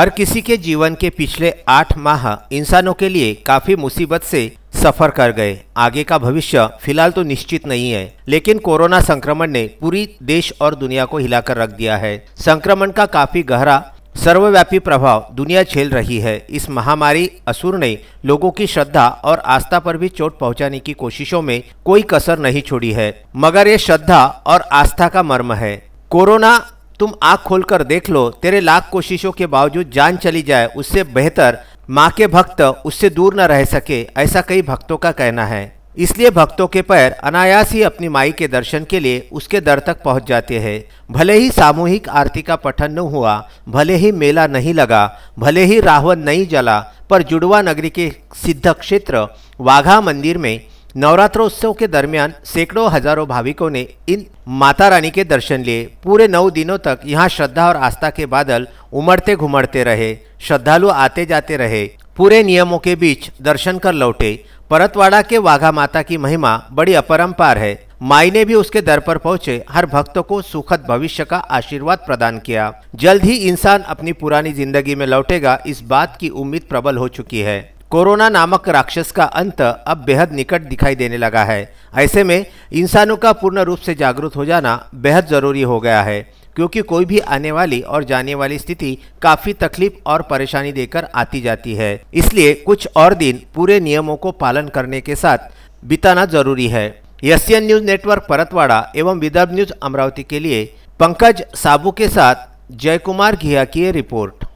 हर किसी के जीवन के पिछले आठ माह इंसानों के लिए काफी मुसीबत से सफर कर गए आगे का भविष्य फिलहाल तो निश्चित नहीं है लेकिन कोरोना संक्रमण ने पूरी देश और दुनिया को हिलाकर रख दिया है संक्रमण का काफी गहरा सर्वव्यापी प्रभाव दुनिया झेल रही है इस महामारी असुर ने लोगों की श्रद्धा और आस्था पर भी चोट पहुंचाने की कोशिशों में कोई कसर नहीं छोड़ी है मगर ये श्रद्धा और आस्था का मर्म है कोरोना तुम आँख खोलकर देख लो तेरे लाख कोशिशों के बावजूद जान चली जाए उससे बेहतर माँ के भक्त उससे दूर न रह सके ऐसा कई भक्तों का कहना है इसलिए भक्तों के पैर अनायास ही अपनी माई के दर्शन के लिए उसके दर तक पहुंच जाते हैं भले ही सामूहिक आरती का पठन न हुआ भले ही मेला नहीं लगा भले ही रावण नहीं जला पर जुड़वा नगरी के सिद्ध क्षेत्र वाघा मंदिर में नवरात्रोत्सव के दरमियान सैकड़ों हजारों भाविकों ने इन माता रानी के दर्शन लिए पूरे नौ दिनों तक यहाँ श्रद्धा और आस्था के बादल उमड़ते घुमड़ते रहे श्रद्धालु आते जाते रहे पूरे नियमों के बीच दर्शन कर लौटे परतवाड़ा के वाघा माता की महिमा बड़ी अपरम्पार है माई ने भी उसके दर पर पहुंचे हर भक्त को सुखद भविष्य का आशीर्वाद प्रदान किया जल्द ही इंसान अपनी पुरानी जिंदगी में लौटेगा इस बात की उम्मीद प्रबल हो चुकी है कोरोना नामक राक्षस का अंत अब बेहद निकट दिखाई देने लगा है ऐसे में इंसानों का पूर्ण रूप से जागरूक हो जाना बेहद ज़रूरी हो गया है क्योंकि कोई भी आने वाली और जाने वाली स्थिति काफ़ी तकलीफ और परेशानी देकर आती जाती है इसलिए कुछ और दिन पूरे नियमों को पालन करने के साथ बिताना जरूरी है एशियन न्यूज़ नेटवर्क परतवाड़ा एवं विदर्भ न्यूज़ अमरावती के लिए पंकज साबू के साथ जयकुमार घिया की रिपोर्ट